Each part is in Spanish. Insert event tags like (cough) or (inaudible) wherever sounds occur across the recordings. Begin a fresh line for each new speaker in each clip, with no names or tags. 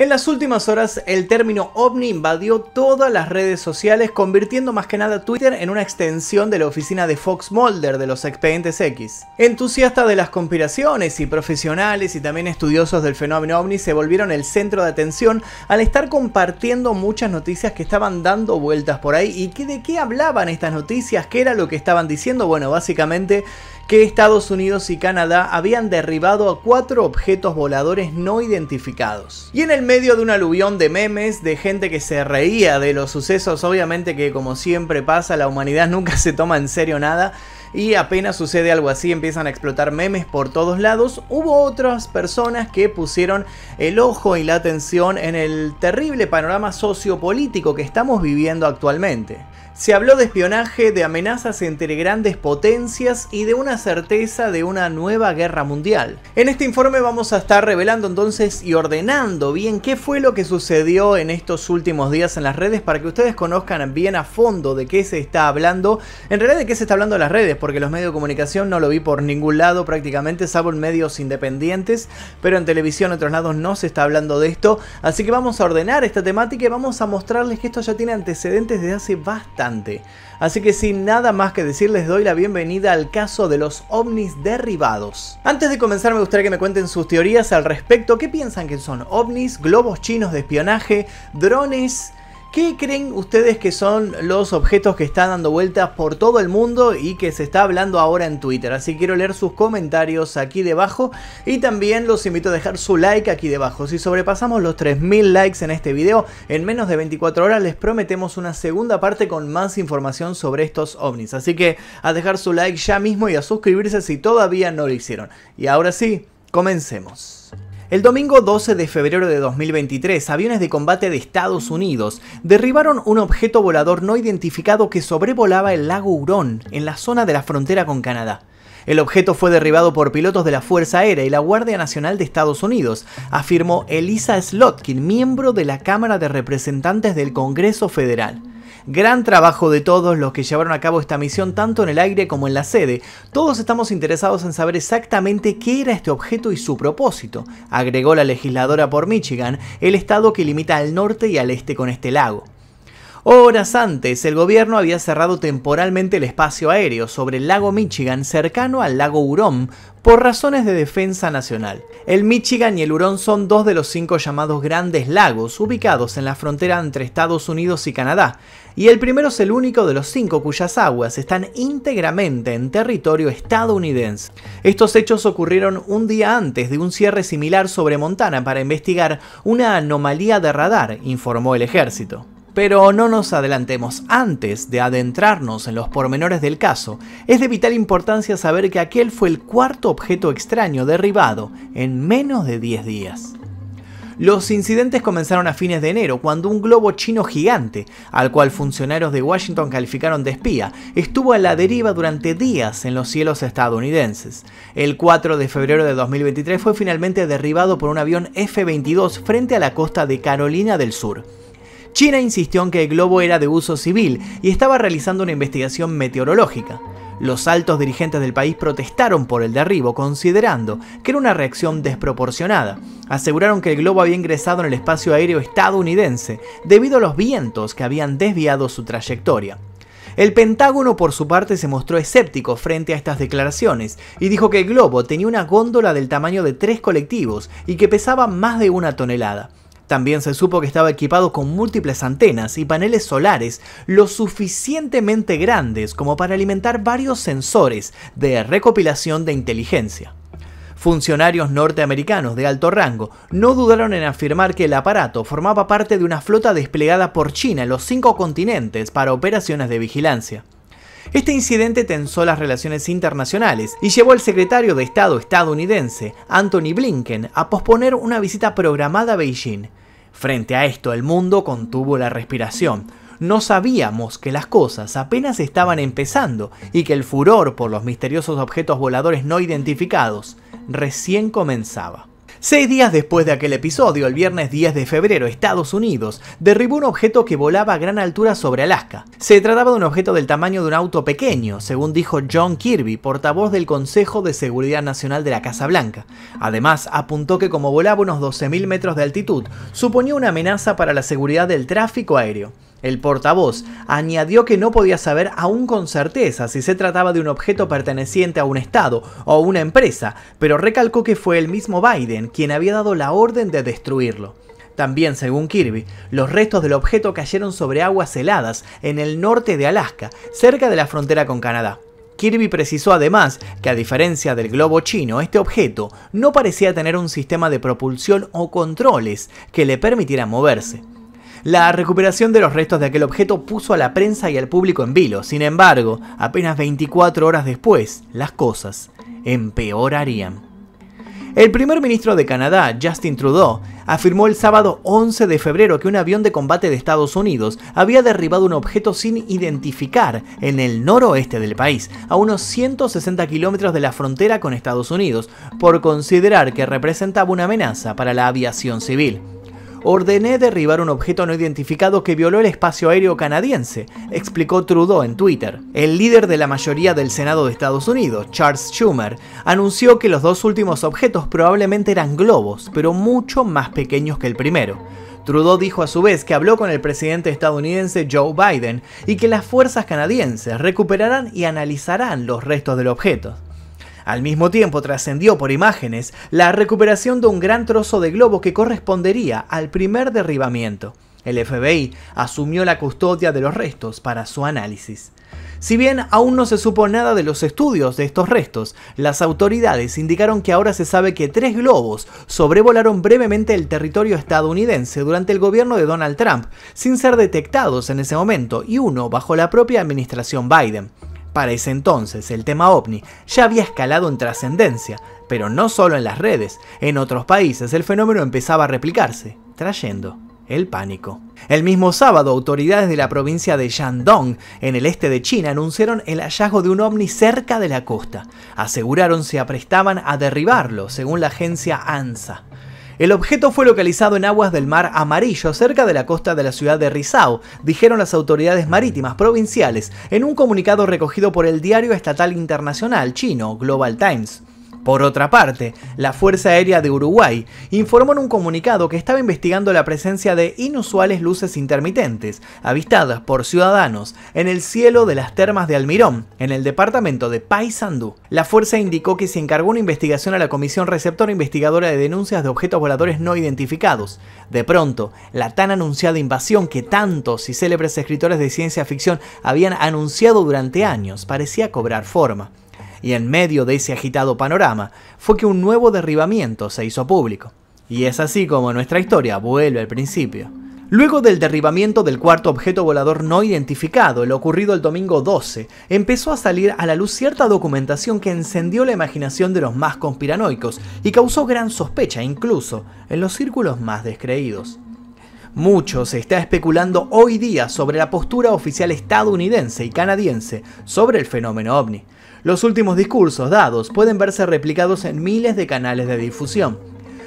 En las últimas horas, el término ovni invadió todas las redes sociales, convirtiendo más que nada Twitter en una extensión de la oficina de Fox Mulder de los expedientes X. Entusiastas de las conspiraciones y profesionales y también estudiosos del fenómeno ovni se volvieron el centro de atención al estar compartiendo muchas noticias que estaban dando vueltas por ahí y de qué hablaban estas noticias, qué era lo que estaban diciendo. Bueno, básicamente que Estados Unidos y Canadá habían derribado a cuatro objetos voladores no identificados. Y en el medio de un aluvión de memes, de gente que se reía de los sucesos, obviamente que como siempre pasa, la humanidad (laughs) nunca se toma en serio nada, y apenas sucede algo así empiezan a explotar memes por todos lados, hubo otras personas que pusieron el ojo y la atención en el terrible panorama sociopolítico que estamos viviendo actualmente. Se habló de espionaje, de amenazas entre grandes potencias y de una certeza de una nueva guerra mundial. En este informe vamos a estar revelando entonces y ordenando bien qué fue lo que sucedió en estos últimos días en las redes para que ustedes conozcan bien a fondo de qué se está hablando. En realidad de qué se está hablando en las redes, porque los medios de comunicación no lo vi por ningún lado prácticamente, salvo en medios independientes, pero en televisión en otros lados no se está hablando de esto. Así que vamos a ordenar esta temática y vamos a mostrarles que esto ya tiene antecedentes desde hace bastante Así que sin nada más que decir les doy la bienvenida al caso de los ovnis derribados. Antes de comenzar me gustaría que me cuenten sus teorías al respecto, qué piensan que son ovnis, globos chinos de espionaje, drones, ¿Qué creen ustedes que son los objetos que están dando vueltas por todo el mundo y que se está hablando ahora en Twitter? Así que quiero leer sus comentarios aquí debajo y también los invito a dejar su like aquí debajo. Si sobrepasamos los 3000 likes en este video, en menos de 24 horas les prometemos una segunda parte con más información sobre estos ovnis. Así que a dejar su like ya mismo y a suscribirse si todavía no lo hicieron. Y ahora sí, comencemos. El domingo 12 de febrero de 2023, aviones de combate de Estados Unidos derribaron un objeto volador no identificado que sobrevolaba el lago Hurón, en la zona de la frontera con Canadá. El objeto fue derribado por pilotos de la Fuerza Aérea y la Guardia Nacional de Estados Unidos, afirmó Elisa Slotkin, miembro de la Cámara de Representantes del Congreso Federal. Gran trabajo de todos los que llevaron a cabo esta misión tanto en el aire como en la sede. Todos estamos interesados en saber exactamente qué era este objeto y su propósito, agregó la legisladora por Michigan, el estado que limita al norte y al este con este lago. Horas antes, el gobierno había cerrado temporalmente el espacio aéreo sobre el lago Michigan cercano al lago Hurón por razones de defensa nacional. El Michigan y el Hurón son dos de los cinco llamados grandes lagos ubicados en la frontera entre Estados Unidos y Canadá, y el primero es el único de los cinco cuyas aguas están íntegramente en territorio estadounidense. Estos hechos ocurrieron un día antes de un cierre similar sobre Montana para investigar una anomalía de radar, informó el ejército. Pero no nos adelantemos, antes de adentrarnos en los pormenores del caso, es de vital importancia saber que aquel fue el cuarto objeto extraño derribado en menos de 10 días. Los incidentes comenzaron a fines de enero, cuando un globo chino gigante, al cual funcionarios de Washington calificaron de espía, estuvo a la deriva durante días en los cielos estadounidenses. El 4 de febrero de 2023 fue finalmente derribado por un avión F-22 frente a la costa de Carolina del Sur. China insistió en que el globo era de uso civil y estaba realizando una investigación meteorológica. Los altos dirigentes del país protestaron por el derribo, considerando que era una reacción desproporcionada. Aseguraron que el globo había ingresado en el espacio aéreo estadounidense debido a los vientos que habían desviado su trayectoria. El Pentágono por su parte se mostró escéptico frente a estas declaraciones y dijo que el globo tenía una góndola del tamaño de tres colectivos y que pesaba más de una tonelada. También se supo que estaba equipado con múltiples antenas y paneles solares lo suficientemente grandes como para alimentar varios sensores de recopilación de inteligencia. Funcionarios norteamericanos de alto rango no dudaron en afirmar que el aparato formaba parte de una flota desplegada por China en los cinco continentes para operaciones de vigilancia. Este incidente tensó las relaciones internacionales y llevó al secretario de Estado estadounidense, Anthony Blinken, a posponer una visita programada a Beijing, Frente a esto, el mundo contuvo la respiración. No sabíamos que las cosas apenas estaban empezando y que el furor por los misteriosos objetos voladores no identificados recién comenzaba. Seis días después de aquel episodio, el viernes 10 de febrero, Estados Unidos derribó un objeto que volaba a gran altura sobre Alaska. Se trataba de un objeto del tamaño de un auto pequeño, según dijo John Kirby, portavoz del Consejo de Seguridad Nacional de la Casa Blanca. Además, apuntó que como volaba unos 12.000 metros de altitud, suponía una amenaza para la seguridad del tráfico aéreo. El portavoz añadió que no podía saber aún con certeza si se trataba de un objeto perteneciente a un Estado o una empresa, pero recalcó que fue el mismo Biden quien había dado la orden de destruirlo. También, según Kirby, los restos del objeto cayeron sobre aguas heladas en el norte de Alaska, cerca de la frontera con Canadá. Kirby precisó además que a diferencia del globo chino, este objeto no parecía tener un sistema de propulsión o controles que le permitiera moverse. La recuperación de los restos de aquel objeto puso a la prensa y al público en vilo, sin embargo, apenas 24 horas después, las cosas empeorarían. El primer ministro de Canadá, Justin Trudeau, afirmó el sábado 11 de febrero que un avión de combate de Estados Unidos había derribado un objeto sin identificar en el noroeste del país, a unos 160 kilómetros de la frontera con Estados Unidos, por considerar que representaba una amenaza para la aviación civil. Ordené derribar un objeto no identificado que violó el espacio aéreo canadiense, explicó Trudeau en Twitter. El líder de la mayoría del Senado de Estados Unidos, Charles Schumer, anunció que los dos últimos objetos probablemente eran globos, pero mucho más pequeños que el primero. Trudeau dijo a su vez que habló con el presidente estadounidense Joe Biden y que las fuerzas canadienses recuperarán y analizarán los restos del objeto. Al mismo tiempo trascendió por imágenes la recuperación de un gran trozo de globo que correspondería al primer derribamiento. El FBI asumió la custodia de los restos para su análisis. Si bien aún no se supo nada de los estudios de estos restos, las autoridades indicaron que ahora se sabe que tres globos sobrevolaron brevemente el territorio estadounidense durante el gobierno de Donald Trump, sin ser detectados en ese momento, y uno bajo la propia administración Biden. Para ese entonces, el tema ovni ya había escalado en trascendencia, pero no solo en las redes, en otros países el fenómeno empezaba a replicarse, trayendo el pánico. El mismo sábado, autoridades de la provincia de Shandong, en el este de China, anunciaron el hallazgo de un ovni cerca de la costa. Aseguraron se aprestaban a derribarlo, según la agencia ANSA. El objeto fue localizado en aguas del Mar Amarillo, cerca de la costa de la ciudad de Rizao, dijeron las autoridades marítimas provinciales en un comunicado recogido por el diario estatal internacional chino Global Times. Por otra parte, la Fuerza Aérea de Uruguay informó en un comunicado que estaba investigando la presencia de inusuales luces intermitentes avistadas por ciudadanos en el cielo de las termas de Almirón, en el departamento de Paysandú. La fuerza indicó que se encargó una investigación a la Comisión Receptora Investigadora de Denuncias de Objetos Voladores No Identificados. De pronto, la tan anunciada invasión que tantos y célebres escritores de ciencia ficción habían anunciado durante años parecía cobrar forma y en medio de ese agitado panorama fue que un nuevo derribamiento se hizo público. Y es así como nuestra historia vuelve al principio. Luego del derribamiento del cuarto objeto volador no identificado, el ocurrido el domingo 12, empezó a salir a la luz cierta documentación que encendió la imaginación de los más conspiranoicos y causó gran sospecha incluso en los círculos más descreídos. Mucho se está especulando hoy día sobre la postura oficial estadounidense y canadiense sobre el fenómeno ovni, los últimos discursos dados pueden verse replicados en miles de canales de difusión.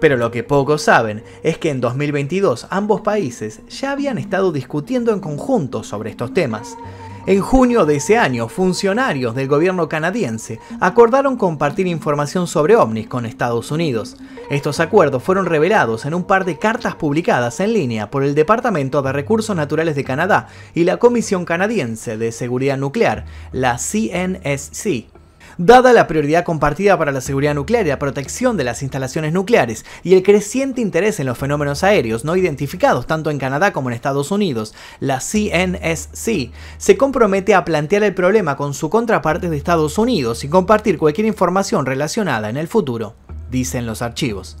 Pero lo que pocos saben es que en 2022 ambos países ya habían estado discutiendo en conjunto sobre estos temas. En junio de ese año, funcionarios del gobierno canadiense acordaron compartir información sobre ovnis con Estados Unidos. Estos acuerdos fueron revelados en un par de cartas publicadas en línea por el Departamento de Recursos Naturales de Canadá y la Comisión Canadiense de Seguridad Nuclear, la CNSC. Dada la prioridad compartida para la seguridad nuclear y la protección de las instalaciones nucleares y el creciente interés en los fenómenos aéreos no identificados tanto en Canadá como en Estados Unidos, la CNSC se compromete a plantear el problema con su contraparte de Estados Unidos y compartir cualquier información relacionada en el futuro, dicen los archivos.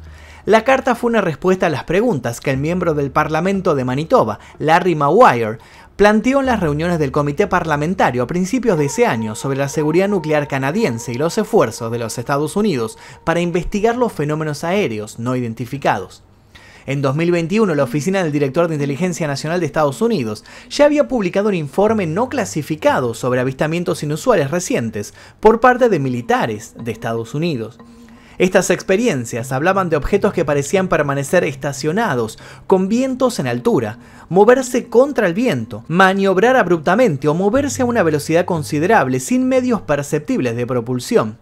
La carta fue una respuesta a las preguntas que el miembro del Parlamento de Manitoba, Larry Maguire, planteó en las reuniones del Comité Parlamentario a principios de ese año sobre la seguridad nuclear canadiense y los esfuerzos de los Estados Unidos para investigar los fenómenos aéreos no identificados. En 2021, la Oficina del Director de Inteligencia Nacional de Estados Unidos ya había publicado un informe no clasificado sobre avistamientos inusuales recientes por parte de militares de Estados Unidos. Estas experiencias hablaban de objetos que parecían permanecer estacionados, con vientos en altura, moverse contra el viento, maniobrar abruptamente o moverse a una velocidad considerable sin medios perceptibles de propulsión.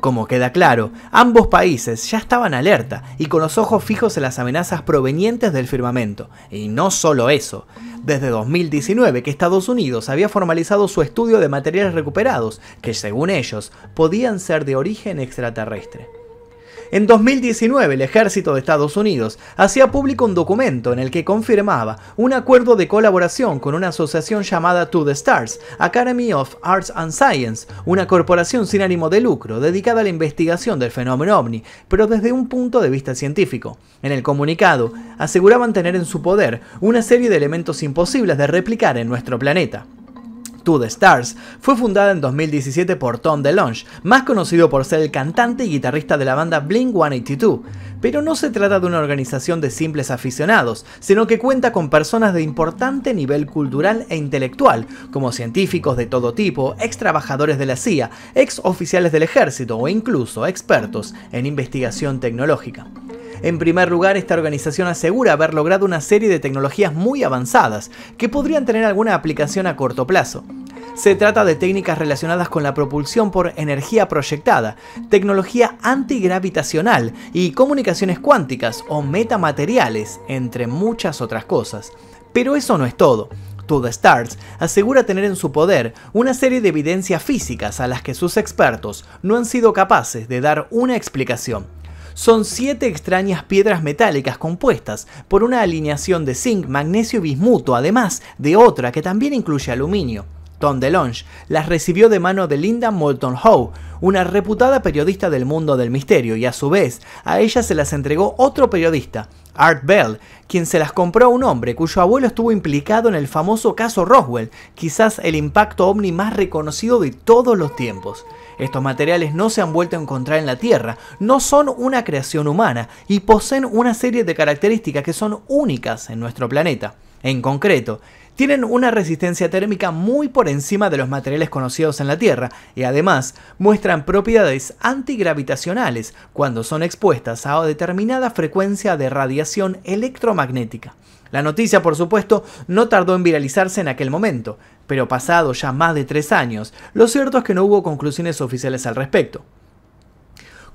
Como queda claro, ambos países ya estaban alerta y con los ojos fijos en las amenazas provenientes del firmamento. Y no solo eso, desde 2019 que Estados Unidos había formalizado su estudio de materiales recuperados, que según ellos podían ser de origen extraterrestre. En 2019, el ejército de Estados Unidos hacía público un documento en el que confirmaba un acuerdo de colaboración con una asociación llamada To The Stars, Academy of Arts and Science, una corporación sin ánimo de lucro dedicada a la investigación del fenómeno ovni, pero desde un punto de vista científico. En el comunicado, aseguraban tener en su poder una serie de elementos imposibles de replicar en nuestro planeta. To The Stars, fue fundada en 2017 por Tom DeLonge, más conocido por ser el cantante y guitarrista de la banda Blink 182. Pero no se trata de una organización de simples aficionados, sino que cuenta con personas de importante nivel cultural e intelectual, como científicos de todo tipo, ex trabajadores de la CIA, ex oficiales del ejército o incluso expertos en investigación tecnológica. En primer lugar, esta organización asegura haber logrado una serie de tecnologías muy avanzadas que podrían tener alguna aplicación a corto plazo. Se trata de técnicas relacionadas con la propulsión por energía proyectada, tecnología antigravitacional y comunicaciones cuánticas o metamateriales, entre muchas otras cosas. Pero eso no es todo. To the Stars asegura tener en su poder una serie de evidencias físicas a las que sus expertos no han sido capaces de dar una explicación son siete extrañas piedras metálicas compuestas por una alineación de zinc, magnesio y bismuto, además de otra que también incluye aluminio. Tom DeLonge, las recibió de mano de Linda Moulton Howe, una reputada periodista del mundo del misterio, y a su vez a ella se las entregó otro periodista, Art Bell, quien se las compró a un hombre cuyo abuelo estuvo implicado en el famoso caso Roswell, quizás el impacto ovni más reconocido de todos los tiempos. Estos materiales no se han vuelto a encontrar en la Tierra, no son una creación humana y poseen una serie de características que son únicas en nuestro planeta. En concreto, tienen una resistencia térmica muy por encima de los materiales conocidos en la Tierra y además muestran propiedades antigravitacionales cuando son expuestas a determinada frecuencia de radiación electromagnética. La noticia, por supuesto, no tardó en viralizarse en aquel momento, pero pasado ya más de tres años, lo cierto es que no hubo conclusiones oficiales al respecto.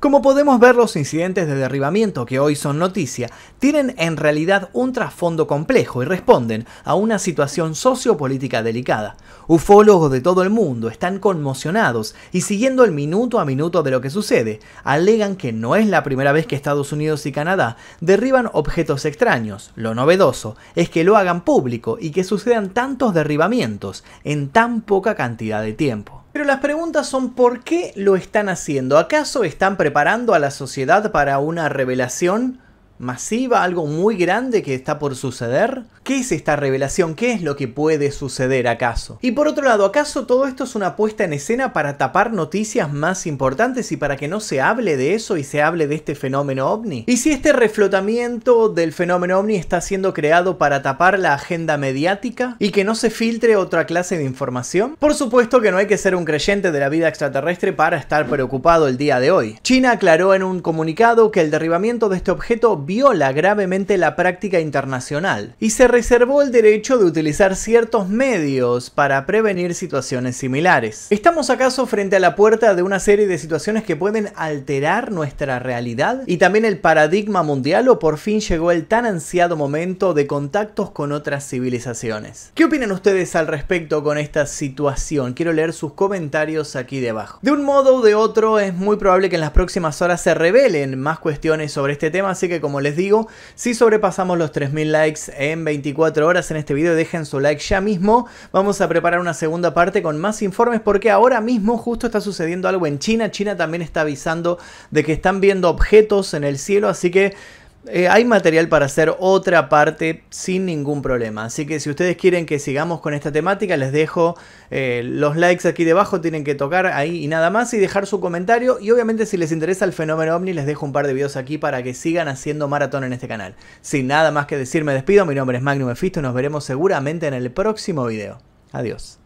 Como podemos ver, los incidentes de derribamiento que hoy son noticia tienen en realidad un trasfondo complejo y responden a una situación sociopolítica delicada. Ufólogos de todo el mundo están conmocionados y siguiendo el minuto a minuto de lo que sucede, alegan que no es la primera vez que Estados Unidos y Canadá derriban objetos extraños. Lo novedoso es que lo hagan público y que sucedan tantos derribamientos en tan poca cantidad de tiempo. Pero las preguntas son ¿por qué lo están haciendo? ¿Acaso están preparando a la sociedad para una revelación? masiva, algo muy grande que está por suceder? ¿Qué es esta revelación? ¿Qué es lo que puede suceder acaso? Y por otro lado, ¿acaso todo esto es una puesta en escena para tapar noticias más importantes y para que no se hable de eso y se hable de este fenómeno ovni? ¿Y si este reflotamiento del fenómeno ovni está siendo creado para tapar la agenda mediática y que no se filtre otra clase de información? Por supuesto que no hay que ser un creyente de la vida extraterrestre para estar preocupado el día de hoy. China aclaró en un comunicado que el derribamiento de este objeto viola gravemente la práctica internacional y se reservó el derecho de utilizar ciertos medios para prevenir situaciones similares. ¿Estamos acaso frente a la puerta de una serie de situaciones que pueden alterar nuestra realidad y también el paradigma mundial o por fin llegó el tan ansiado momento de contactos con otras civilizaciones? ¿Qué opinan ustedes al respecto con esta situación? Quiero leer sus comentarios aquí debajo. De un modo u de otro es muy probable que en las próximas horas se revelen más cuestiones sobre este tema, así que como les digo. Si sobrepasamos los 3000 likes en 24 horas en este video, dejen su like ya mismo. Vamos a preparar una segunda parte con más informes porque ahora mismo justo está sucediendo algo en China. China también está avisando de que están viendo objetos en el cielo, así que eh, hay material para hacer otra parte sin ningún problema. Así que si ustedes quieren que sigamos con esta temática, les dejo eh, los likes aquí debajo. Tienen que tocar ahí y nada más y dejar su comentario. Y obviamente si les interesa el fenómeno ovni, les dejo un par de videos aquí para que sigan haciendo maratón en este canal. Sin nada más que decir, me despido. Mi nombre es Magnum Efisto y nos veremos seguramente en el próximo video. Adiós.